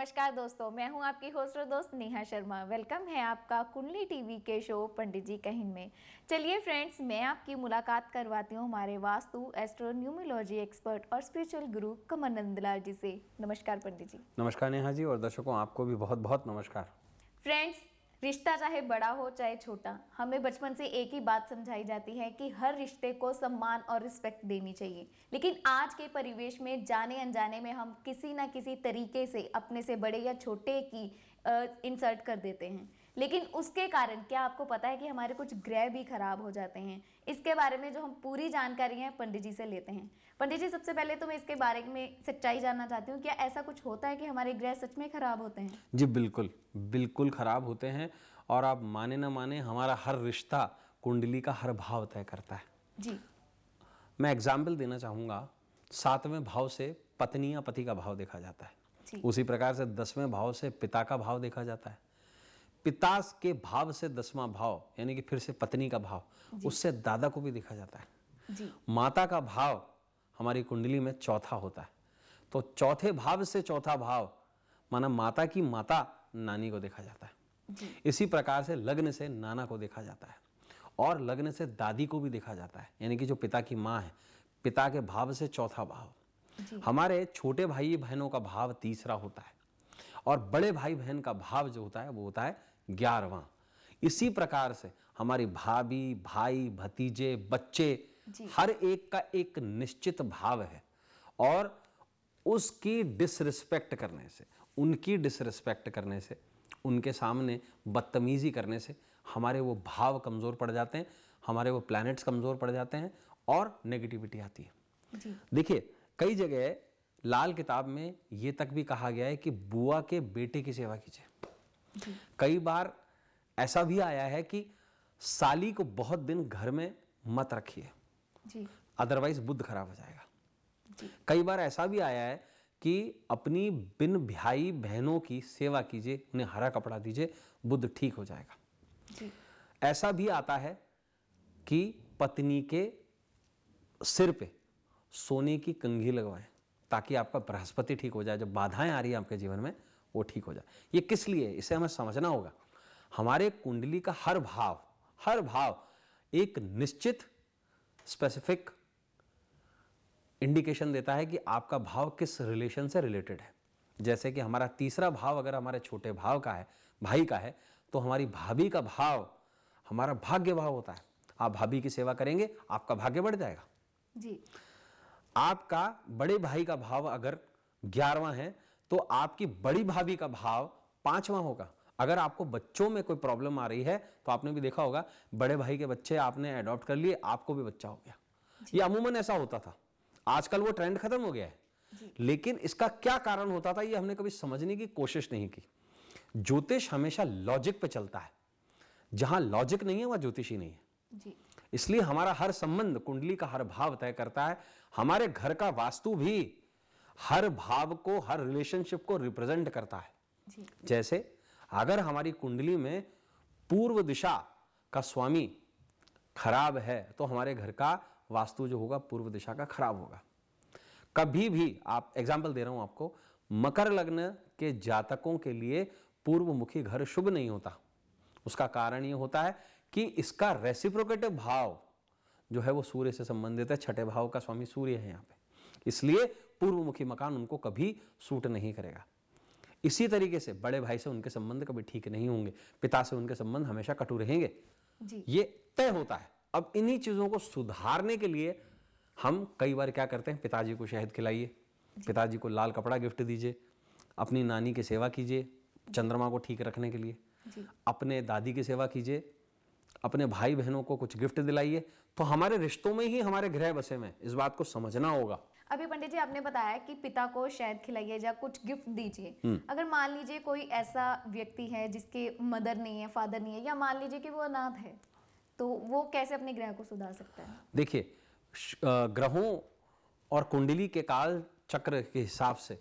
नमस्कार दोस्तों मैं हूं आपकी और दोस्त नेहा शर्मा वेलकम है आपका कुंडली टीवी के शो पंडित जी कहिन में चलिए फ्रेंड्स मैं आपकी मुलाकात करवाती हूं हमारे वास्तु एस्ट्रोन्यूमोलॉजी एक्सपर्ट और स्पिरिचुअल गुरु कमल नंदलाल जी से नमस्कार पंडित जी नमस्कार नेहा जी और दर्शकों आपको भी बहुत बहुत नमस्कार फ्रेंड्स रिश्ता चाहे बड़ा हो चाहे छोटा हमें बचपन से एक ही बात समझाई जाती है कि हर रिश्ते को सम्मान और रिस्पेक्ट देनी चाहिए लेकिन आज के परिवेश में जाने अनजाने में हम किसी ना किसी तरीके से अपने से बड़े या छोटे की इंसर्ट कर देते हैं लेकिन उसके कारण क्या आपको पता है कि हमारे कुछ ग्रह भी खराब हो जाते हैं इसके बारे में जो हम पूरी जानकारी है पंडित जी से लेते हैं पंडित जी सबसे पहले तो मैं इसके बारे में सच्चाई जानना चाहती हूँ क्या ऐसा कुछ होता है कि हमारे ग्रह सच में खराब होते हैं जी बिल्कुल बिल्कुल खराब होते हैं और आप माने ना माने हमारा हर रिश्ता कुंडली का हर भाव तय करता है जी मैं एग्जाम्पल देना चाहूंगा सातवें भाव से पत्नी या पति का भाव देखा जाता है उसी प्रकार से दसवें भाव से पिता का भाव देखा जाता है पितास के भाव से दसवा भाव यानी कि फिर से पत्नी का भाव उससे दादा को भी देखा जाता है जी। माता का भाव हमारी कुंडली में चौथा होता है तो चौथे भाव से चौथा भाव माना माता की माता नानी को देखा जाता है इसी प्रकार से लग्न से नाना को देखा जाता है और लग्न से दादी को भी देखा जाता है यानी कि जो पिता की माँ है पिता के भाव से चौथा भाव हमारे छोटे भाई बहनों का भाव तीसरा होता है और बड़े भाई बहन का भाव जो होता है वो होता है ग्यारहवा इसी प्रकार से हमारी भाभी भाई भतीजे बच्चे हर एक का एक निश्चित भाव है और उसकी डिसरिस्पेक्ट करने से उनकी डिसरिस्पेक्ट करने से उनके सामने बदतमीज़ी करने से हमारे वो भाव कमज़ोर पड़ जाते हैं हमारे वो प्लैनेट्स कमज़ोर पड़ जाते हैं और नेगेटिविटी आती है देखिए कई जगह लाल किताब में ये तक भी कहा गया है कि बुआ के बेटे की सेवा कीजिए कई बार ऐसा भी आया है कि साली को बहुत दिन घर में मत रखिए अदरवाइज बुद्ध खराब हो जाएगा कई बार ऐसा भी आया है कि अपनी बिन भाई बहनों की सेवा कीजिए उन्हें हरा कपड़ा दीजिए बुद्ध ठीक हो जाएगा ऐसा भी आता है कि पत्नी के सिर पे सोने की कंघी लगवाएं ताकि आपका बृहस्पति ठीक हो जाए जब बाधाएं आ रही है आपके जीवन में वो ठीक हो जाए ये किस लिए इसे हमें समझना होगा हमारे कुंडली का हर भाव हर भाव एक निश्चित स्पेसिफिक इंडिकेशन देता है कि आपका भाव किस रिलेशन से रिलेटेड है जैसे कि हमारा तीसरा भाव अगर हमारे छोटे भाव का है भाई का है तो हमारी भाभी का भाव हमारा भाग्य भाव होता है आप भाभी की सेवा करेंगे आपका भाग्य बढ़ जाएगा जी आपका बड़े भाई का भाव अगर ग्यारहवा है तो आपकी बड़ी भाभी का भाव पांचवा होगा अगर आपको बच्चों में कोई प्रॉब्लम आ रही है तो आपने भी देखा होगा बड़े भाई के बच्चे आपने अडॉप्ट कर लिए आपको भी बच्चा हो गया ये अमूमन ऐसा होता था आजकल वो ट्रेंड खत्म हो गया है लेकिन इसका क्या कारण होता था ये हमने कभी समझने की कोशिश नहीं की ज्योतिष हमेशा लॉजिक पे चलता है जहां लॉजिक नहीं है वहां ज्योतिष ही नहीं है इसलिए हमारा हर संबंध कुंडली का हर भाव तय करता है हमारे घर का वास्तु भी हर भाव को हर रिलेशनशिप को रिप्रेजेंट करता है जी। जैसे अगर हमारी कुंडली में पूर्व दिशा का स्वामी खराब है तो हमारे घर का वास्तु जो होगा पूर्व दिशा का खराब होगा कभी भी आप एग्जाम्पल दे रहा हूं आपको मकर लग्न के जातकों के लिए पूर्व मुखी घर शुभ नहीं होता उसका कारण ये होता है कि इसका रेसिप्रोकेटिव भाव जो है वो सूर्य से संबंधित है छठे भाव का स्वामी सूर्य है यहाँ पे इसलिए पूर्व मुखी मकान उनको कभी सूट नहीं करेगा इसी तरीके से बड़े भाई से उनके संबंध कभी ठीक नहीं होंगे पिता से उनके संबंध हमेशा कटु रहेंगे ये तय होता है अब इन्हीं चीज़ों को सुधारने के लिए हम कई बार क्या करते हैं पिताजी को शहद खिलाइए पिताजी को लाल कपड़ा गिफ्ट दीजिए अपनी नानी की सेवा कीजिए चंद्रमा को ठीक रखने के लिए अपने दादी की सेवा कीजिए अपने भाई बहनों को कुछ गिफ्ट दिलाइए तो हमारे रिश्तों में ही हमारे ग्रह बसे में इस बात को समझना होगा अभी पंडित जी आपने बताया कि पिता को शहद खिलाइए या कुछ गिफ्ट दीजिए हम्म। अगर मान लीजिए कोई ऐसा व्यक्ति है जिसके मदर नहीं है फादर नहीं है या मान लीजिए कि वो अनाथ है तो वो कैसे अपने ग्रह को सुधार सकता है देखिए ग्रहों और कुंडली के काल चक्र के हिसाब से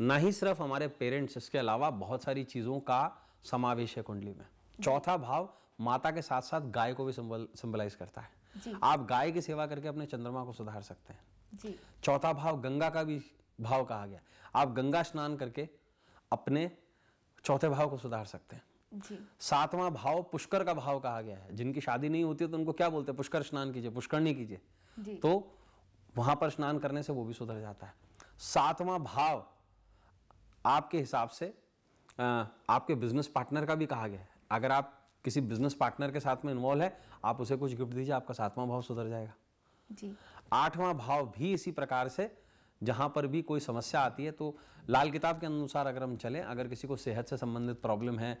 ना ही सिर्फ हमारे पेरेंट्स इसके अलावा बहुत सारी चीज़ों का समावेश है कुंडली में चौथा भाव माता के साथ साथ गाय को भी सिंबलाइज करता है आप गाय की सेवा करके अपने चंद्रमा को सुधार सकते हैं चौथा भाव गंगा का भी भाव कहा गया आप गंगा स्नान करके अपने चौथे भाव को सुधार सकते हैं सातवां भाव पुष्कर का भाव कहा गया है जिनकी शादी नहीं होती है तो उनको क्या बोलते हैं पुष्कर स्नान कीजिए नहीं कीजिए तो वहां पर स्नान करने से वो भी सुधर जाता है सातवां भाव आपके हिसाब से आपके बिजनेस पार्टनर का भी कहा गया है अगर आप किसी बिजनेस पार्टनर के साथ में इन्वॉल्व है आप उसे कुछ गिफ्ट दीजिए आपका सातवां भाव सुधर जाएगा जी आठवां भाव भी इसी प्रकार से जहाँ पर भी कोई समस्या आती है तो लाल किताब के अनुसार अगर हम चलें अगर किसी को सेहत से संबंधित प्रॉब्लम है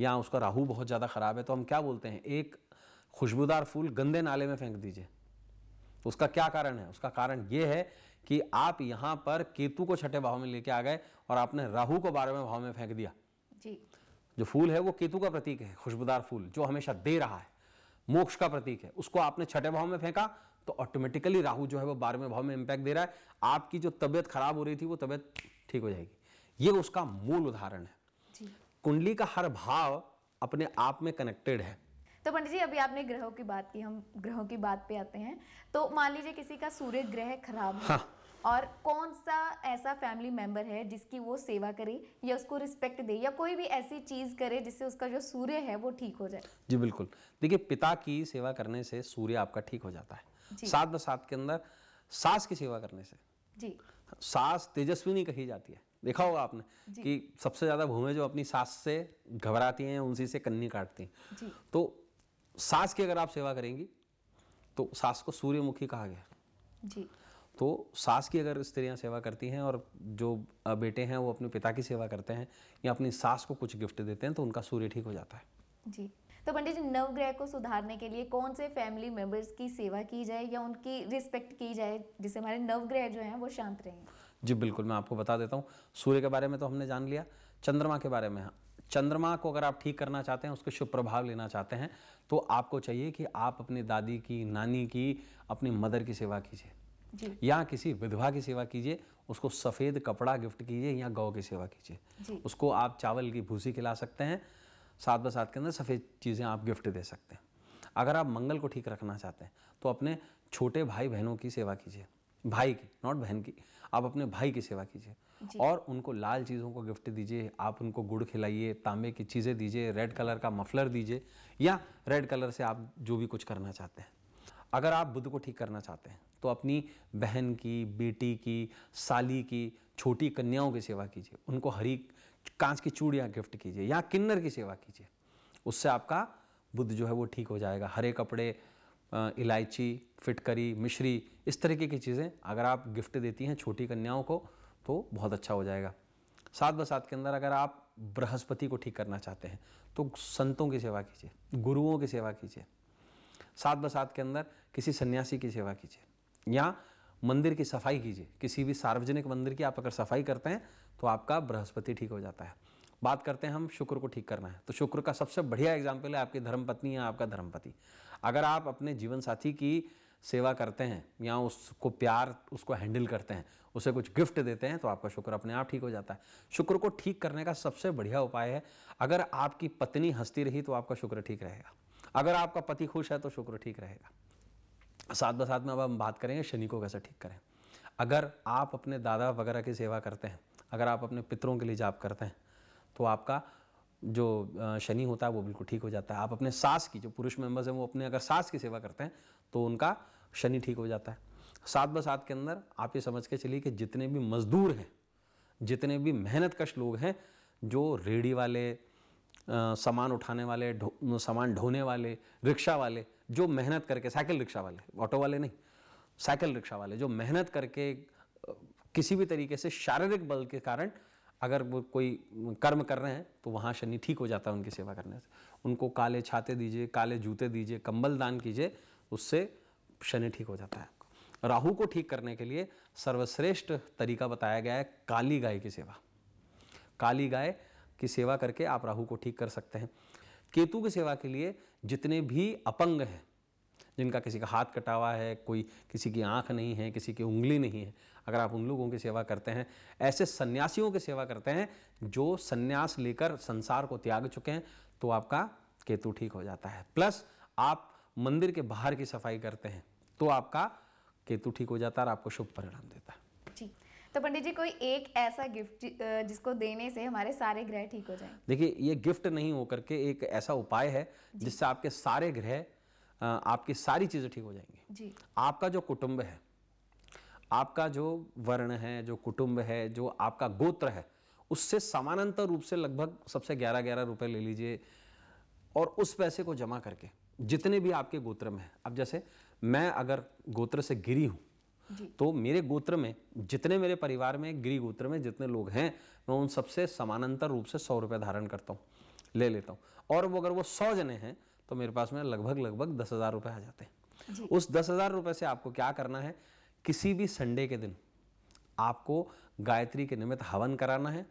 या उसका राहु बहुत ज़्यादा ख़राब है तो हम क्या बोलते हैं एक खुशबूदार फूल गंदे नाले में फेंक दीजिए तो उसका क्या कारण है उसका कारण ये है कि आप यहाँ पर केतु को छठे भाव में लेके आ गए और आपने राहु को बारहवें भाव में फेंक दिया जी जो फूल है वो केतु का प्रतीक है खुशबूदार फूल जो हमेशा दे रहा है मोक्ष का प्रतीक है उसको आपने छठे भाव में फेंका तो ऑटोमेटिकली राहु जो है वो बारहवें भाव में इंपैक्ट दे रहा है आपकी जो तबियत खराब हो रही थी वो तबियत ठीक हो जाएगी ये उसका मूल उदाहरण है कुंडली का हर भाव अपने आप में कनेक्टेड है तो पंडित जी अभी आपने ग्रहों की बात की हम ग्रहों की बात पे आते हैं तो मान लीजिए किसी का सूर्य ग्रह खराब है हाँ। और कौन सा ऐसा फैमिली मेम्बर है जिसकी वो सेवा करे या उसको रिस्पेक्ट दे या कोई भी ऐसी चीज़ करे जिससे उसका जो सूर्य है वो ठीक हो जाए जी बिल्कुल देखिए पिता की सेवा करने से सूर्य आपका ठीक हो जाता है सात ब सात के अंदर सास की सेवा करने से जी सास तेजस्वी नहीं कही जाती है देखा होगा आपने कि सबसे ज़्यादा भूमि जो अपनी सास से घबराती हैं उनसी से कन्नी काटती हैं तो सास की अगर आप सेवा करेंगी तो सास को सूर्यमुखी कहा गया जी तो सास की अगर स्त्रियाँ सेवा करती हैं और जो बेटे हैं वो अपने पिता की सेवा करते हैं या अपनी सास को कुछ गिफ्ट देते हैं तो उनका सूर्य ठीक हो जाता है जी तो पंडित जी नवग्रह को सुधारने के लिए कौन से फैमिली मेंबर्स की सेवा की जाए या उनकी रिस्पेक्ट की जाए जिससे हमारे नवग्रह जो हैं वो शांत रहें जी बिल्कुल मैं आपको बता देता हूँ सूर्य के बारे में तो हमने जान लिया चंद्रमा के बारे में हाँ। चंद्रमा को अगर आप ठीक करना चाहते हैं उसके शुभ प्रभाव लेना चाहते हैं तो आपको चाहिए कि आप अपनी दादी की नानी की अपनी मदर की सेवा कीजिए या किसी विधवा की सेवा कीजिए उसको सफ़ेद कपड़ा गिफ्ट कीजिए या गौ की सेवा कीजिए उसको आप चावल की भूसी खिला सकते हैं साथ ब साथ के अंदर सफ़ेद चीज़ें आप गिफ्ट दे सकते हैं अगर आप मंगल को ठीक रखना चाहते हैं तो अपने छोटे भाई बहनों की सेवा कीजिए भाई की नॉट बहन की आप अपने भाई की सेवा कीजिए और उनको लाल चीज़ों को गिफ्ट दीजिए आप उनको गुड़ खिलाइए तांबे की चीज़ें दीजिए रेड कलर का मफलर दीजिए या रेड कलर से आप जो भी कुछ करना चाहते हैं अगर आप बुद्ध को ठीक करना चाहते हैं तो अपनी बहन की बेटी की साली की छोटी कन्याओं की सेवा कीजिए उनको हरी कांच की चूड़ियाँ गिफ्ट कीजिए या किन्नर की सेवा कीजिए उससे आपका बुद्ध जो है वो ठीक हो जाएगा हरे कपड़े इलायची फिटकरी मिश्री इस तरीके की चीज़ें अगर आप गिफ्ट देती हैं छोटी कन्याओं को तो बहुत अच्छा हो जाएगा सात ब के अंदर अगर आप बृहस्पति को ठीक करना चाहते हैं तो संतों की सेवा कीजिए गुरुओं की सेवा कीजिए सात ब के अंदर किसी सन्यासी की सेवा कीजिए या मंदिर की सफाई कीजिए किसी भी सार्वजनिक मंदिर की आप अगर सफाई करते हैं तो आपका बृहस्पति ठीक हो जाता है बात करते हैं हम शुक्र को ठीक करना है तो शुक्र का सबसे बढ़िया एग्जाम्पल है आपकी धर्मपत्नी या आपका धर्मपति अगर आप अपने जीवन साथी की सेवा करते हैं या उसको प्यार उसको हैंडल करते हैं उसे कुछ गिफ्ट देते हैं तो आपका शुक्र अपने आप ठीक हो जाता है शुक्र को ठीक करने का सबसे बढ़िया उपाय है अगर आपकी पत्नी हंसती रही तो आपका शुक्र ठीक रहेगा अगर आपका पति खुश है तो शुक्र ठीक रहेगा साथ ब साथ में अब हम बात करेंगे शनि को कैसे ठीक करें अगर आप अपने दादा वगैरह की सेवा करते हैं अगर आप अपने पितरों के लिए जाप करते हैं तो आपका जो शनि होता है वो बिल्कुल ठीक हो जाता है आप अपने सास की जो पुरुष मेंबर्स हैं वो अपने अगर सास की सेवा करते हैं तो उनका शनि ठीक हो जाता है साथ ब के अंदर आप ये समझ के चलिए कि जितने भी मज़दूर हैं जितने भी मेहनत कश लोग हैं जो रेडी वाले सामान उठाने वाले सामान ढोने वाले रिक्शा वाले जो मेहनत करके साइकिल रिक्शा वाले ऑटो वाले नहीं साइकिल रिक्शा वाले जो मेहनत करके किसी भी तरीके से शारीरिक बल के कारण अगर वो कोई कर्म कर रहे हैं तो वहाँ शनि ठीक हो जाता है उनकी सेवा करने से उनको काले छाते दीजिए काले जूते दीजिए कंबल दान कीजिए उससे शनि ठीक हो जाता है राहु को ठीक करने के लिए सर्वश्रेष्ठ तरीका बताया गया है काली गाय की सेवा काली गाय की सेवा करके आप राहु को ठीक कर सकते हैं केतु की सेवा के लिए जितने भी अपंग हैं जिनका किसी का हाथ कटा हुआ है कोई किसी की आंख नहीं है किसी की उंगली नहीं है अगर आप उन लोगों की सेवा करते हैं ऐसे सन्यासियों की सेवा करते हैं जो सन्यास लेकर संसार को त्याग चुके हैं तो आपका केतु ठीक हो जाता है प्लस आप मंदिर के बाहर की सफाई करते हैं तो आपका केतु ठीक हो जाता है और आपको शुभ परिणाम देता है जी तो पंडित जी कोई एक ऐसा गिफ्ट जिसको देने से हमारे सारे ग्रह ठीक हो जाए देखिए ये गिफ्ट नहीं होकर के एक ऐसा उपाय है जिससे आपके सारे ग्रह आपकी सारी चीज़ें ठीक हो जाएंगी जी आपका जो कुटुंब है आपका जो वर्ण है जो कुटुंब है जो आपका गोत्र है उससे समानांतर रूप से लगभग सबसे ग्यारह ग्यारह रुपए ले लीजिए और उस पैसे को जमा करके जितने भी आपके गोत्र में है अब जैसे मैं अगर गोत्र से गिरी हूँ तो मेरे गोत्र में जितने मेरे परिवार में गृह गोत्र में जितने लोग हैं मैं उन सबसे समानांतर रूप से सौ रुपये धारण करता हूँ ले लेता हूँ और वो अगर वो सौ जने हैं तो मेरे पास में लगभग लगभग दस हज़ार रुपये आ जाते हैं उस दस हज़ार रुपये से आपको क्या करना है किसी भी संडे के दिन आपको गायत्री के निमित्त हवन कराना है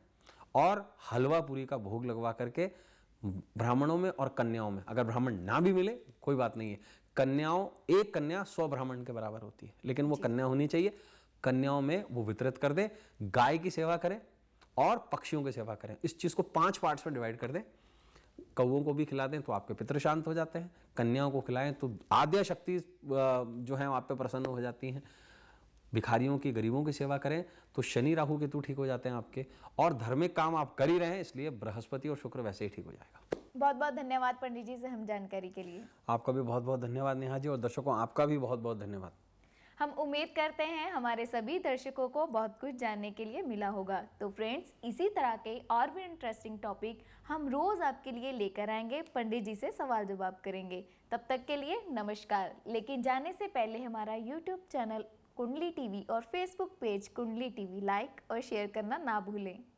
और हलवा पूरी का भोग लगवा करके ब्राह्मणों में और कन्याओं में अगर ब्राह्मण ना भी मिले कोई बात नहीं है कन्याओं एक कन्या सौ ब्राह्मण के बराबर होती है लेकिन वो कन्या होनी चाहिए कन्याओं में वो वितरित कर दें गाय की सेवा करें और पक्षियों की सेवा करें इस चीज़ को पांच पार्ट्स में डिवाइड कर दें कौओं को भी खिला दें तो आपके पितृ शांत हो जाते हैं कन्याओं को खिलाएं तो आद्या शक्ति जो है आप पे प्रसन्न हो जाती हैं भिखारियों की गरीबों की सेवा करें तो शनि राहु केतु ठीक हो जाते हैं आपके और धार्मिक काम आप कर ही रहे हैं इसलिए बृहस्पति और शुक्र वैसे ही ठीक हो जाएगा बहुत बहुत धन्यवाद पंडित जी से हम जानकारी के लिए आपका भी बहुत बहुत धन्यवाद नेहा जी और दर्शकों आपका भी बहुत बहुत धन्यवाद हम उम्मीद करते हैं हमारे सभी दर्शकों को बहुत कुछ जानने के लिए मिला होगा तो फ्रेंड्स इसी तरह के और भी इंटरेस्टिंग टॉपिक हम रोज़ आपके लिए लेकर आएंगे पंडित जी से सवाल जवाब करेंगे तब तक के लिए नमस्कार लेकिन जाने से पहले हमारा यूट्यूब चैनल कुंडली टीवी और Facebook page Kundli TV like और शेयर करना ना भूलें